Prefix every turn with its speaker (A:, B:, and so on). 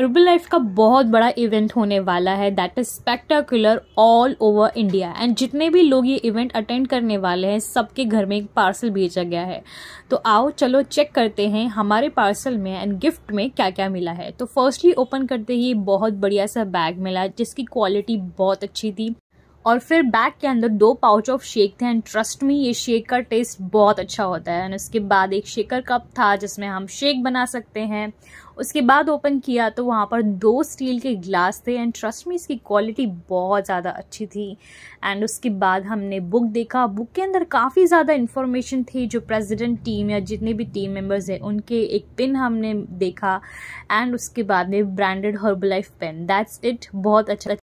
A: rouble life का बहुत बड़ा इवेंट होने वाला है that is spectacular all over India and जितने भी लोग ये इवेंट अटेंड करने वाले हैं सबके घर में एक पार्सल भेजा गया है तो आओ चलो चेक करते हैं हमारे पार्सल में एंड गिफ्ट में क्या क्या मिला है तो फर्स्टली ओपन करते ही बहुत बढ़िया सा बैग मिला जिसकी क्वालिटी बहुत अच्छी थी और फिर बैग के अंदर दो पाउच ऑफ शेक थे एंड ट्रस्ट में ये शेक का टेस्ट बहुत अच्छा होता है एंड उसके बाद एक शेकर कप था जिसमें हम शेक बना सकते हैं उसके बाद ओपन किया तो वहाँ पर दो स्टील के ग्लास थे एंड ट्रस्ट में इसकी क्वालिटी बहुत ज़्यादा अच्छी थी एंड उसके बाद हमने बुक देखा बुक के अंदर काफ़ी ज़्यादा इन्फॉर्मेशन थी जो प्रेसिडेंट टीम या जितने भी टीम मेम्बर्स हैं उनके एक पिन हमने देखा एंड उसके बाद में branded Herbalife pen that's it बहुत अच्छा